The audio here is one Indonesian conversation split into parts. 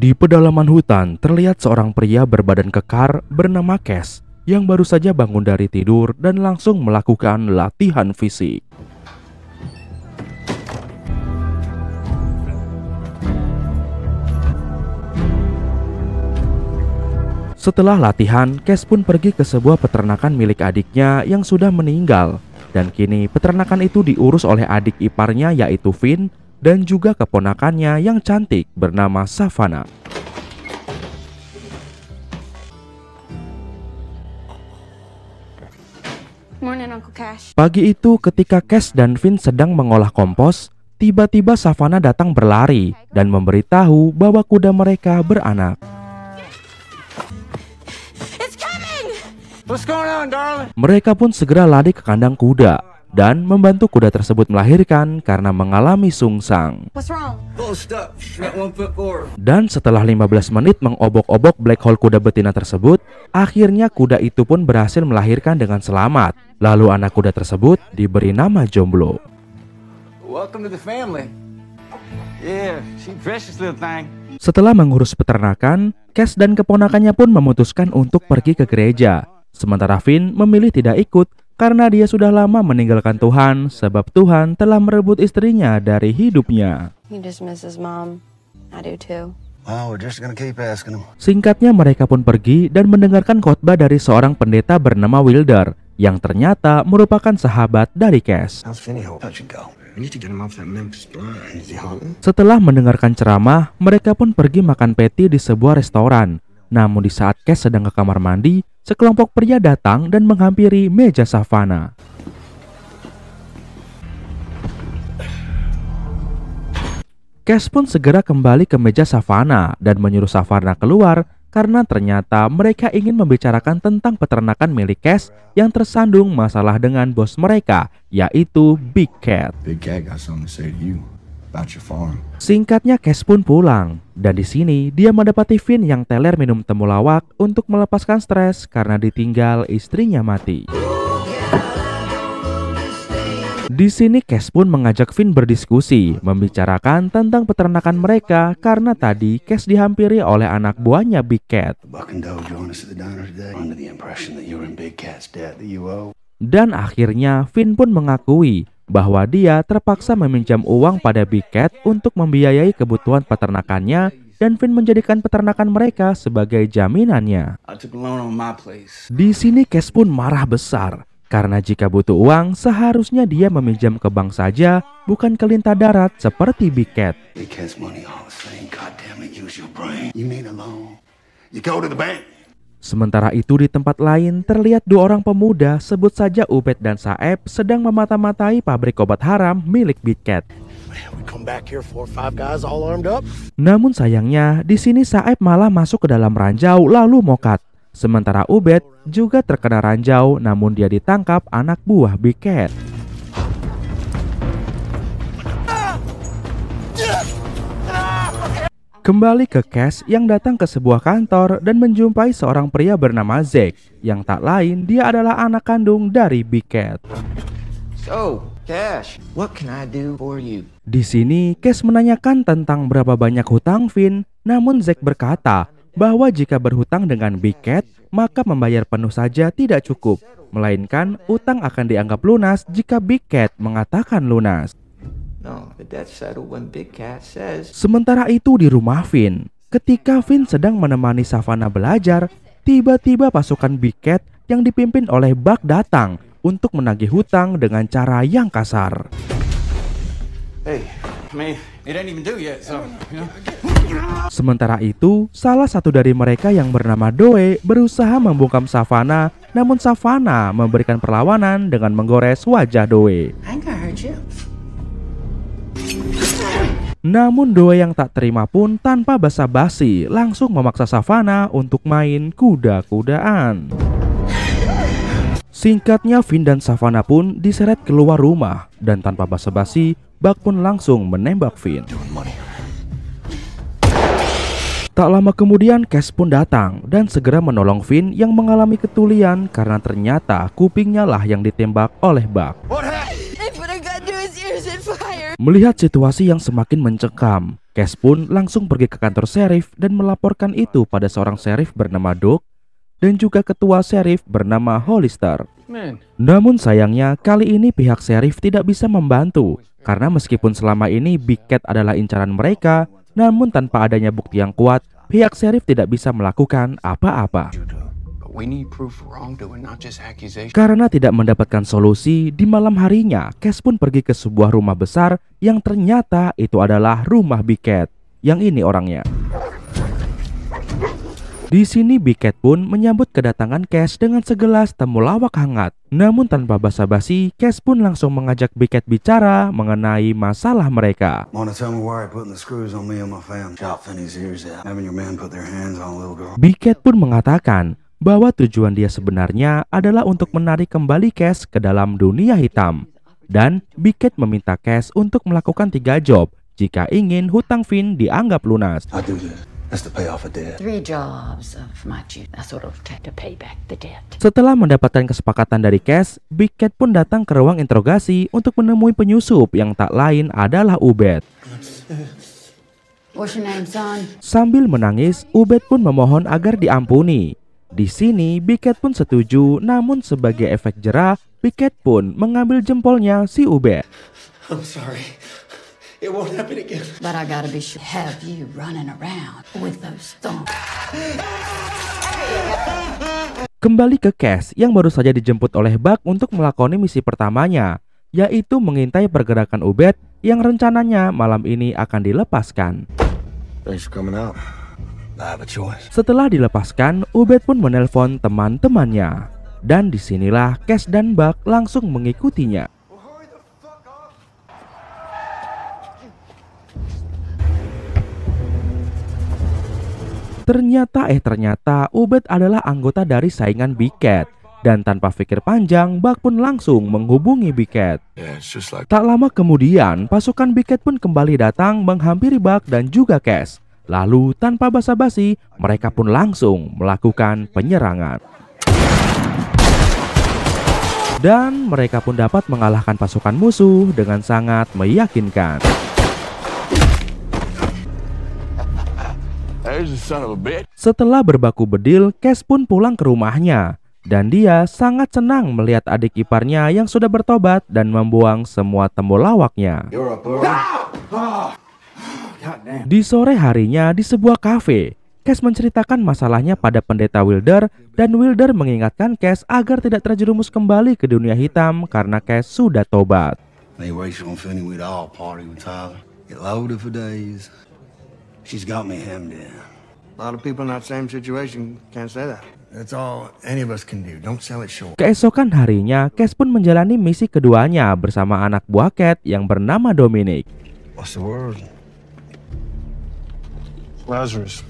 Di pedalaman hutan terlihat seorang pria berbadan kekar bernama Kes yang baru saja bangun dari tidur dan langsung melakukan latihan fisik. Setelah latihan, Kes pun pergi ke sebuah peternakan milik adiknya yang sudah meninggal dan kini peternakan itu diurus oleh adik iparnya yaitu Finn dan juga keponakannya yang cantik bernama Savana. Pagi itu ketika Cash dan Vin sedang mengolah kompos, tiba-tiba Savana datang berlari dan memberitahu bahwa kuda mereka beranak. mereka pun segera lari ke kandang kuda dan membantu kuda tersebut melahirkan karena mengalami sungsang. Dan setelah 15 menit mengobok-obok black hole kuda betina tersebut, akhirnya kuda itu pun berhasil melahirkan dengan selamat. Lalu anak kuda tersebut diberi nama Jomblo. Setelah mengurus peternakan, Cash dan keponakannya pun memutuskan untuk pergi ke gereja. Sementara Finn memilih tidak ikut karena dia sudah lama meninggalkan Tuhan sebab Tuhan telah merebut istrinya dari hidupnya. Singkatnya mereka pun pergi dan mendengarkan khotbah dari seorang pendeta bernama Wilder yang ternyata merupakan sahabat dari Cass. Setelah mendengarkan ceramah, mereka pun pergi makan peti di sebuah restoran namun di saat Kes sedang ke kamar mandi, sekelompok pria datang dan menghampiri meja savana. Kes pun segera kembali ke meja savana dan menyuruh savana keluar karena ternyata mereka ingin membicarakan tentang peternakan milik Kes yang tersandung masalah dengan bos mereka, yaitu Big Cat. Big Cat Singkatnya Cash pun pulang dan di sini dia mendapati Finn yang teler minum temulawak untuk melepaskan stres karena ditinggal istrinya mati. Di sini Cash pun mengajak Finn berdiskusi, membicarakan tentang peternakan mereka karena tadi Cash dihampiri oleh anak buahnya Big Cat. Dan akhirnya Finn pun mengakui bahwa dia terpaksa meminjam uang pada Biket untuk membiayai kebutuhan peternakannya dan Finn menjadikan peternakan mereka sebagai jaminannya. Di sini Cash pun marah besar karena jika butuh uang seharusnya dia meminjam ke bank saja bukan ke lintah darat seperti Biket. It Sementara itu di tempat lain terlihat dua orang pemuda sebut saja Ubed dan Saeb sedang memata-matai pabrik obat haram milik Bitcat. Namun sayangnya di sini Saeb malah masuk ke dalam ranjau lalu mokat. Sementara Ubed juga terkena ranjau namun dia ditangkap anak buah Bitcat. Kembali ke Cash yang datang ke sebuah kantor dan menjumpai seorang pria bernama Zack yang tak lain dia adalah anak kandung dari Big Cat. So, Cash, what can I do for you? Di sini, Cash menanyakan tentang berapa banyak hutang Finn namun Zack berkata bahwa jika berhutang dengan Big Cat, maka membayar penuh saja tidak cukup, melainkan utang akan dianggap lunas jika Big Cat mengatakan lunas. Sementara itu di rumah Finn, ketika Finn sedang menemani Savana belajar, tiba-tiba pasukan Big Cat yang dipimpin oleh Buck datang untuk menagih hutang dengan cara yang kasar. Hey, Sementara itu, salah satu dari mereka yang bernama Doe berusaha membungkam Savana, namun Savana memberikan perlawanan dengan menggores wajah Doe. Namun Doa yang tak terima pun tanpa basa-basi langsung memaksa Savana untuk main kuda-kudaan. Singkatnya Vin dan Savana pun diseret keluar rumah dan tanpa basa-basi Bak pun langsung menembak Vin. Tak lama kemudian Kes pun datang dan segera menolong Vin yang mengalami ketulian karena ternyata kupingnya lah yang ditembak oleh Bak. Melihat situasi yang semakin mencekam, Cash pun langsung pergi ke kantor serif dan melaporkan itu pada seorang serif bernama Doc dan juga ketua serif bernama Hollister. Namun sayangnya kali ini pihak serif tidak bisa membantu karena meskipun selama ini Big Cat adalah incaran mereka, namun tanpa adanya bukti yang kuat, pihak serif tidak bisa melakukan apa-apa. Karena tidak mendapatkan solusi, di malam harinya Kes pun pergi ke sebuah rumah besar yang ternyata itu adalah rumah Biket. Yang ini orangnya. Di sini Biket pun menyambut kedatangan Kes dengan segelas temulawak hangat. Namun tanpa basa-basi, Kes pun langsung mengajak Biket bicara mengenai masalah mereka. Biket pun mengatakan bahwa tujuan dia sebenarnya adalah untuk menarik kembali Cash ke dalam dunia hitam. Dan Biket meminta Cash untuk melakukan tiga job jika ingin hutang Finn dianggap lunas. Setelah mendapatkan kesepakatan dari Cash, Big pun datang ke ruang interogasi untuk menemui penyusup yang tak lain adalah Ubed. Sambil menangis, Ubed pun memohon agar diampuni. Di sini Biket pun setuju, namun sebagai efek jerah, Biket pun mengambil jempolnya si Ubed. I'm sorry. Kembali ke Cass yang baru saja dijemput oleh Buck untuk melakoni misi pertamanya, yaitu mengintai pergerakan Ubed yang rencananya malam ini akan dilepaskan. Nah, Setelah dilepaskan, Ubed pun menelpon teman-temannya. Dan disinilah Cash dan Bak langsung mengikutinya. Ternyata eh ternyata Ubed adalah anggota dari saingan Biket dan tanpa pikir panjang, Bak pun langsung menghubungi Biket. Yeah, like... Tak lama kemudian, pasukan Biket pun kembali datang menghampiri Bak dan juga Cash. Lalu tanpa basa-basi, mereka pun langsung melakukan penyerangan. Dan mereka pun dapat mengalahkan pasukan musuh dengan sangat meyakinkan. Setelah berbaku bedil, Kes pun pulang ke rumahnya. Dan dia sangat senang melihat adik iparnya yang sudah bertobat dan membuang semua temulawaknya. Di sore harinya di sebuah kafe, Cash menceritakan masalahnya pada pendeta Wilder dan Wilder mengingatkan Cash agar tidak terjerumus kembali ke dunia hitam karena Cash sudah tobat. Keesokan harinya, Cash pun menjalani misi keduanya bersama anak buah Cat yang bernama Dominic. Lazarus.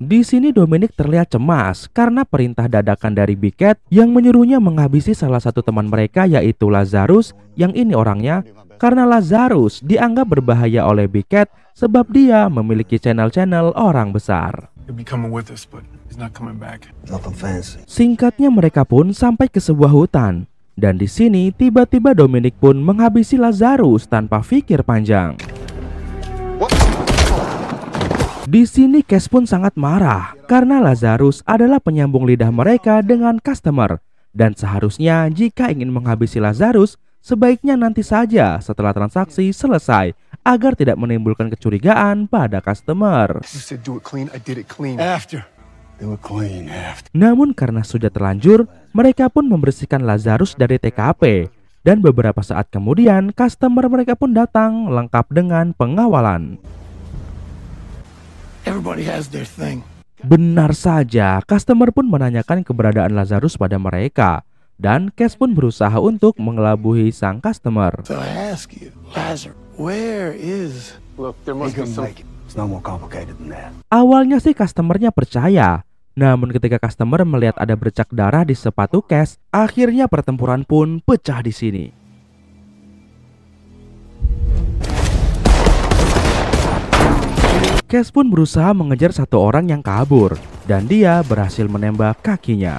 Di sini Dominic terlihat cemas karena perintah dadakan dari Biket yang menyuruhnya menghabisi salah satu teman mereka yaitu Lazarus yang ini orangnya karena Lazarus dianggap berbahaya oleh Biket sebab dia memiliki channel-channel orang besar. Singkatnya mereka pun sampai ke sebuah hutan dan di sini tiba-tiba Dominic pun menghabisi Lazarus tanpa pikir panjang. Di sini Cash pun sangat marah karena Lazarus adalah penyambung lidah mereka dengan customer dan seharusnya jika ingin menghabisi Lazarus sebaiknya nanti saja setelah transaksi selesai agar tidak menimbulkan kecurigaan pada customer. Namun karena sudah terlanjur, mereka pun membersihkan Lazarus dari TKP dan beberapa saat kemudian customer mereka pun datang lengkap dengan pengawalan. Everybody has their thing. Benar saja, customer pun menanyakan keberadaan Lazarus pada mereka dan Cash pun berusaha untuk mengelabuhi sang customer. So I ask you, Lazarus, where is Look, there must be some... no more complicated than that. Awalnya sih customernya percaya, namun ketika customer melihat ada bercak darah di sepatu Cash, akhirnya pertempuran pun pecah di sini. Cash pun berusaha mengejar satu orang yang kabur dan dia berhasil menembak kakinya.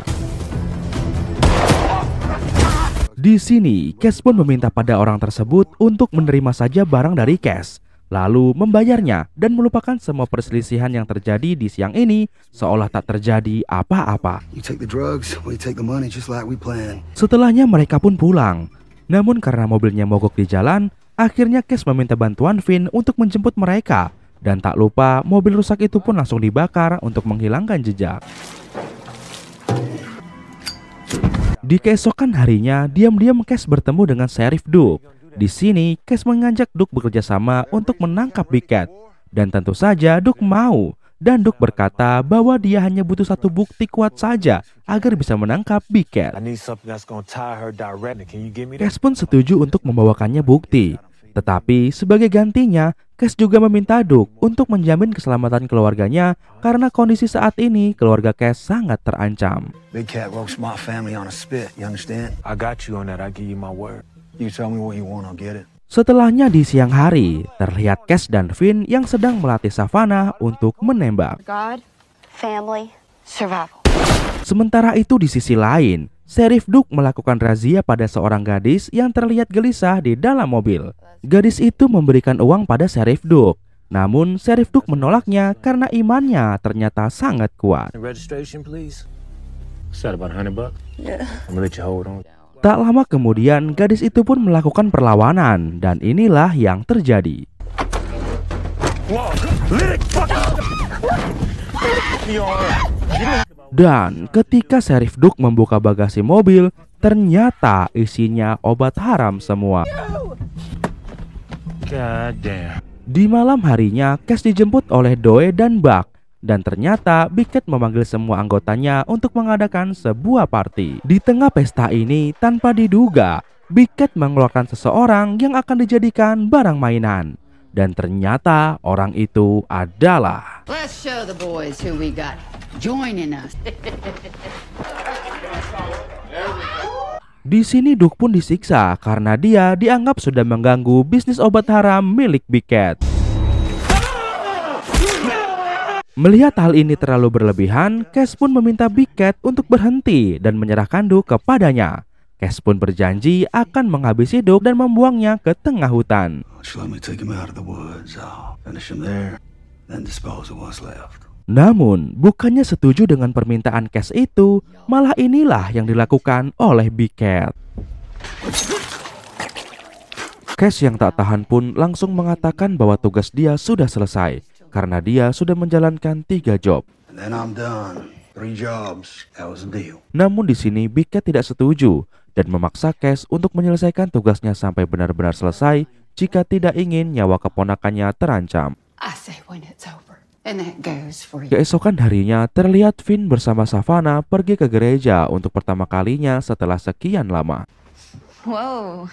Di sini, Cash pun meminta pada orang tersebut untuk menerima saja barang dari Cash, lalu membayarnya dan melupakan semua perselisihan yang terjadi di siang ini seolah tak terjadi apa-apa. Setelahnya mereka pun pulang. Namun karena mobilnya mogok di jalan, akhirnya Cash meminta bantuan Finn untuk menjemput mereka dan tak lupa, mobil rusak itu pun langsung dibakar untuk menghilangkan jejak. Di keesokan harinya, diam-diam Kes bertemu dengan Sheriff Duke. Di sini, Kes mengajak Duke bekerja sama untuk menangkap Cat. Dan tentu saja Duke mau. Dan Duke berkata bahwa dia hanya butuh satu bukti kuat saja agar bisa menangkap Cat. Kes pun setuju untuk membawakannya bukti. Tetapi sebagai gantinya, Kes juga meminta Duke untuk menjamin keselamatan keluarganya karena kondisi saat ini keluarga Kes sangat terancam. Setelahnya di siang hari, terlihat Kes dan Finn yang sedang melatih Savana untuk menembak. Sementara itu di sisi lain, Serif Duk melakukan razia pada seorang gadis yang terlihat gelisah di dalam mobil. Gadis itu memberikan uang pada Serif Duk. Namun, Serif Duk menolaknya karena imannya ternyata sangat kuat. Tak lama kemudian, gadis itu pun melakukan perlawanan dan inilah yang terjadi. Wow. Dan ketika Sheriff Duk membuka bagasi mobil, ternyata isinya obat haram semua. Di malam harinya, Cash dijemput oleh Doe dan Buck. Dan ternyata Biket memanggil semua anggotanya untuk mengadakan sebuah party. Di tengah pesta ini, tanpa diduga, Biket mengeluarkan seseorang yang akan dijadikan barang mainan dan ternyata orang itu adalah Di sini Duk pun disiksa karena dia dianggap sudah mengganggu bisnis obat haram milik Biket. Melihat hal ini terlalu berlebihan, Cash pun meminta Biket untuk berhenti dan menyerahkan Duk kepadanya. Cash pun berjanji akan menghabisi Doug dan membuangnya ke tengah hutan. Namun, bukannya setuju dengan permintaan Cash itu, malah inilah yang dilakukan oleh Biket. Cat. Cash yang tak tahan pun langsung mengatakan bahwa tugas dia sudah selesai karena dia sudah menjalankan tiga job. Namun di sini Biket tidak setuju dan memaksa Cash untuk menyelesaikan tugasnya sampai benar-benar selesai jika tidak ingin nyawa keponakannya terancam. Keesokan harinya, terlihat Finn bersama Savannah pergi ke gereja untuk pertama kalinya setelah sekian lama. Wow,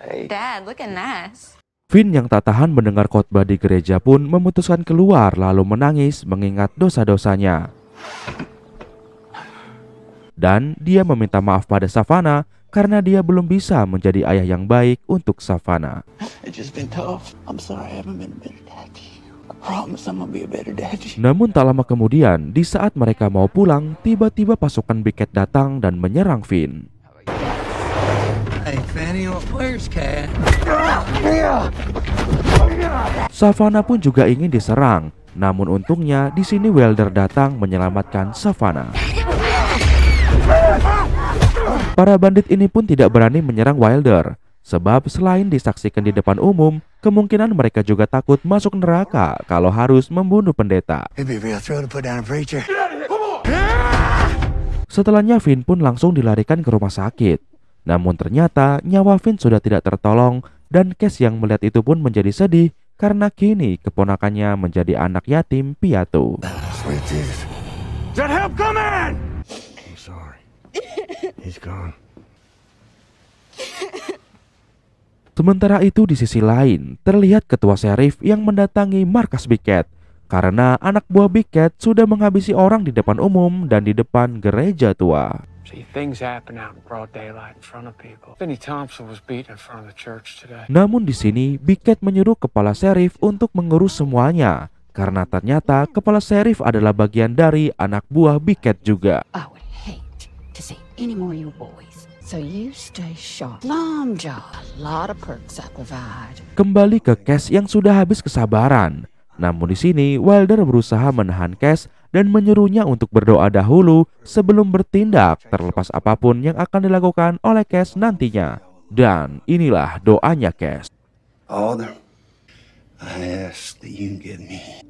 Dad, looking nice. Finn yang tak tahan mendengar khotbah di gereja pun memutuskan keluar lalu menangis mengingat dosa-dosanya. Dan dia meminta maaf pada Savannah karena dia belum bisa menjadi ayah yang baik untuk Savana. Namun tak lama kemudian, di saat mereka mau pulang, tiba-tiba pasukan Biket datang dan menyerang Finn. Savana pun juga ingin diserang, namun untungnya di sini Welder datang menyelamatkan Savana. Para bandit ini pun tidak berani menyerang Wilder, sebab selain disaksikan di depan umum, kemungkinan mereka juga takut masuk neraka kalau harus membunuh pendeta. Setelahnya Finn pun langsung dilarikan ke rumah sakit. Namun ternyata nyawa Vin sudah tidak tertolong dan Kes yang melihat itu pun menjadi sedih karena kini keponakannya menjadi anak yatim piatu. Ah, He's gone. Sementara itu di sisi lain, terlihat ketua serif yang mendatangi markas Biket karena anak buah Biket sudah menghabisi orang di depan umum dan di depan gereja tua. Namun di sini Biket menyuruh kepala serif untuk mengurus semuanya karena ternyata kepala serif adalah bagian dari anak buah Biket juga. Oh, any more of boys. So you stay sharp. Long A lot of perks I provide. Kembali ke Cash yang sudah habis kesabaran. Namun di sini Wilder berusaha menahan Cash dan menyuruhnya untuk berdoa dahulu sebelum bertindak terlepas apapun yang akan dilakukan oleh Cash nantinya. Dan inilah doanya Cash. Father, I ask that you get me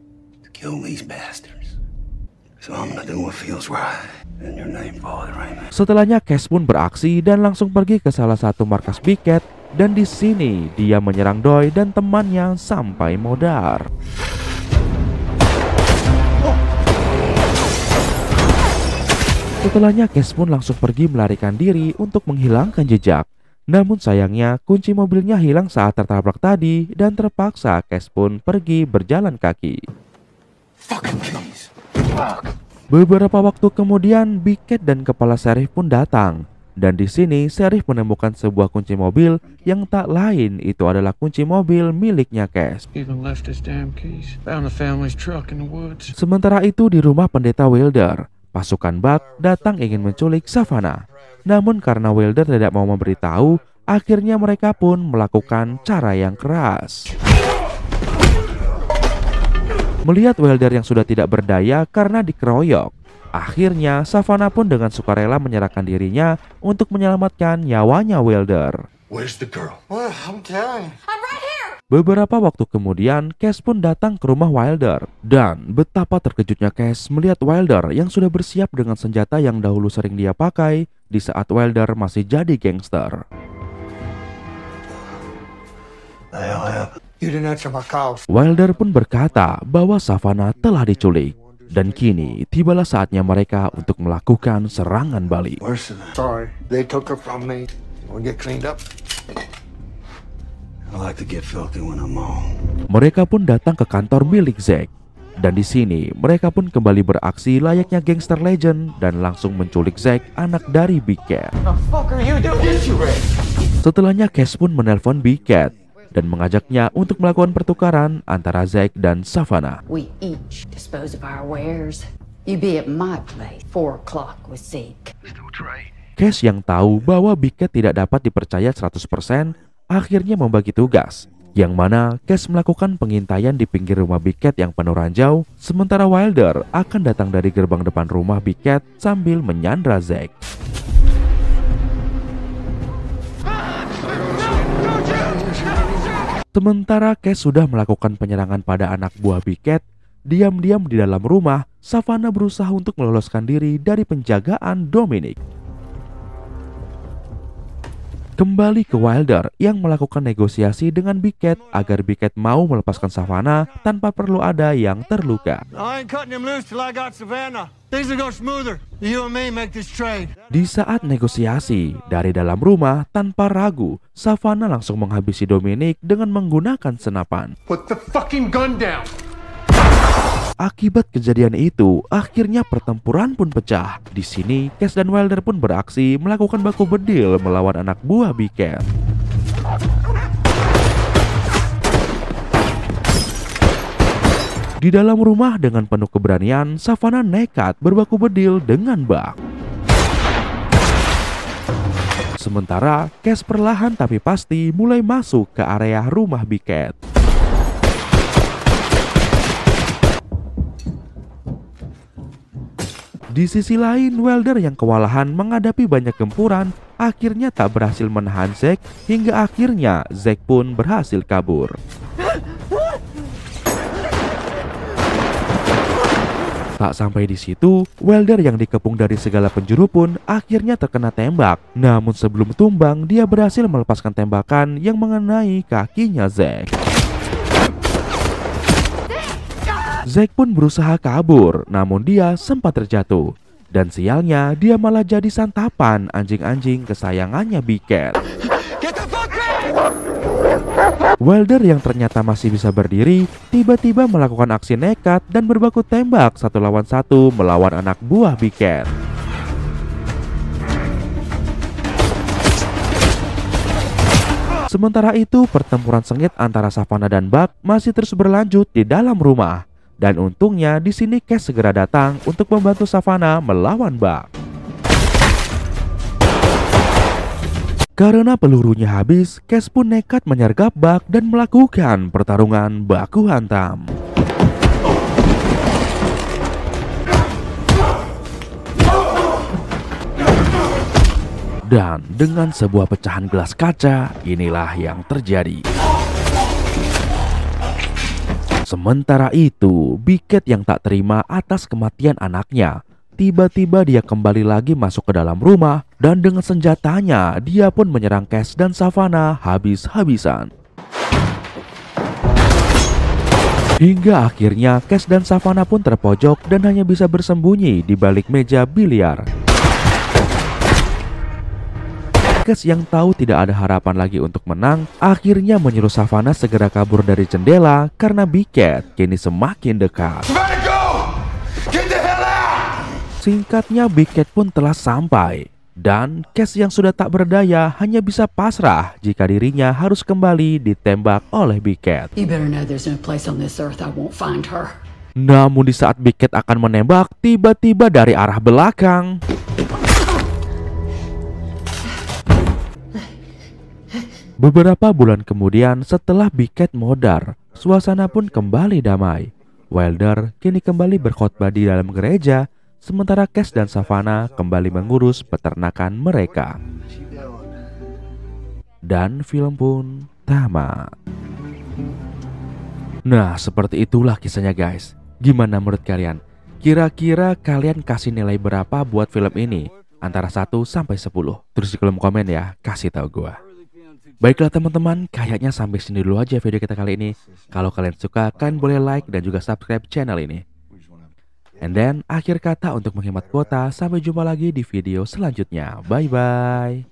to kill these bastards. Setelahnya Cash pun beraksi dan langsung pergi ke salah satu markas piket dan di sini dia menyerang Doi dan temannya sampai modar. Setelahnya Cash pun langsung pergi melarikan diri untuk menghilangkan jejak. Namun sayangnya kunci mobilnya hilang saat tertabrak tadi dan terpaksa Cash pun pergi berjalan kaki. Fucking Beberapa waktu kemudian, Biket dan kepala serif pun datang. Dan di sini, serif menemukan sebuah kunci mobil yang tak lain itu adalah kunci mobil miliknya Cash. Sementara itu di rumah pendeta Wilder, pasukan Buck datang ingin menculik Savannah. Namun karena Wilder tidak mau memberitahu, akhirnya mereka pun melakukan cara yang keras. Melihat welder yang sudah tidak berdaya karena dikeroyok, akhirnya Savana pun dengan sukarela menyerahkan dirinya untuk menyelamatkan nyawanya welder. Beberapa waktu kemudian, Cass pun datang ke rumah Wilder. Dan betapa terkejutnya Cass melihat Wilder yang sudah bersiap dengan senjata yang dahulu sering dia pakai di saat Wilder masih jadi gangster. Wilder pun berkata bahwa Savana telah diculik dan kini tibalah saatnya mereka untuk melakukan serangan balik. Mereka pun datang ke kantor milik Zack dan di sini mereka pun kembali beraksi layaknya gangster legend dan langsung menculik Zack anak dari Big Cat. Setelahnya Cash pun menelpon Big Cat dan mengajaknya untuk melakukan pertukaran antara Zack dan Savannah. We each dispose of our wares. You be at my place. Four o'clock with Zeke. Cash yang tahu bahwa Biket tidak dapat dipercaya 100% akhirnya membagi tugas yang mana Cash melakukan pengintaian di pinggir rumah Biket yang penuh ranjau, sementara Wilder akan datang dari gerbang depan rumah Biket sambil menyandra Zack. Sementara Cash sudah melakukan penyerangan pada anak buah Biket, diam-diam di dalam rumah, Savana berusaha untuk meloloskan diri dari penjagaan Dominic kembali ke Wilder yang melakukan negosiasi dengan Bickett agar Bickett mau melepaskan Savana tanpa perlu ada yang terluka. Di saat negosiasi dari dalam rumah tanpa ragu, Savana langsung menghabisi Dominic dengan menggunakan senapan. Put the fucking gun down. Akibat kejadian itu, akhirnya pertempuran pun pecah. Di sini, Cass dan Wilder pun beraksi melakukan baku bedil melawan anak buah Biket. Di dalam rumah dengan penuh keberanian, Savana nekat berbaku bedil dengan bak. Sementara, Cass perlahan tapi pasti mulai masuk ke area rumah Biket. Di sisi lain, Welder yang kewalahan menghadapi banyak gempuran akhirnya tak berhasil menahan Zack hingga akhirnya Zack pun berhasil kabur. Tak sampai di situ, welder yang dikepung dari segala penjuru pun akhirnya terkena tembak. Namun sebelum tumbang, dia berhasil melepaskan tembakan yang mengenai kakinya Zack. Zack pun berusaha kabur, namun dia sempat terjatuh. Dan sialnya, dia malah jadi santapan anjing-anjing kesayangannya Biket. Welder yang ternyata masih bisa berdiri, tiba-tiba melakukan aksi nekat dan berbaku tembak satu lawan satu melawan anak buah Biket. Sementara itu, pertempuran sengit antara Savana dan Buck masih terus berlanjut di dalam rumah. Dan untungnya di sini Cash segera datang untuk membantu Savana melawan Bak. Karena pelurunya habis, Cash pun nekat menyergap Bak dan melakukan pertarungan baku hantam. Dan dengan sebuah pecahan gelas kaca, inilah yang terjadi. Sementara itu, Biket yang tak terima atas kematian anaknya, tiba-tiba dia kembali lagi masuk ke dalam rumah dan dengan senjatanya dia pun menyerang Kes dan Savana habis-habisan. Hingga akhirnya Kes dan Savana pun terpojok dan hanya bisa bersembunyi di balik meja biliar. Marquez yang tahu tidak ada harapan lagi untuk menang, akhirnya menyuruh Savannah segera kabur dari jendela karena Biket kini semakin dekat. Singkatnya Biket pun telah sampai. Dan Cash yang sudah tak berdaya hanya bisa pasrah jika dirinya harus kembali ditembak oleh Biket. Namun di saat Biket akan menembak, tiba-tiba dari arah belakang. Beberapa bulan kemudian setelah Biket modar, suasana pun kembali damai. Wilder kini kembali berkhotbah di dalam gereja, sementara Cash dan Savannah kembali mengurus peternakan mereka. Dan film pun tamat. Nah, seperti itulah kisahnya guys. Gimana menurut kalian? Kira-kira kalian kasih nilai berapa buat film ini? Antara 1 sampai 10. Terus di kolom komen ya, kasih tahu gua. Baiklah teman-teman, kayaknya sampai sini dulu aja video kita kali ini. Kalau kalian suka, kalian boleh like dan juga subscribe channel ini. And then, akhir kata untuk menghemat kuota, sampai jumpa lagi di video selanjutnya. Bye-bye.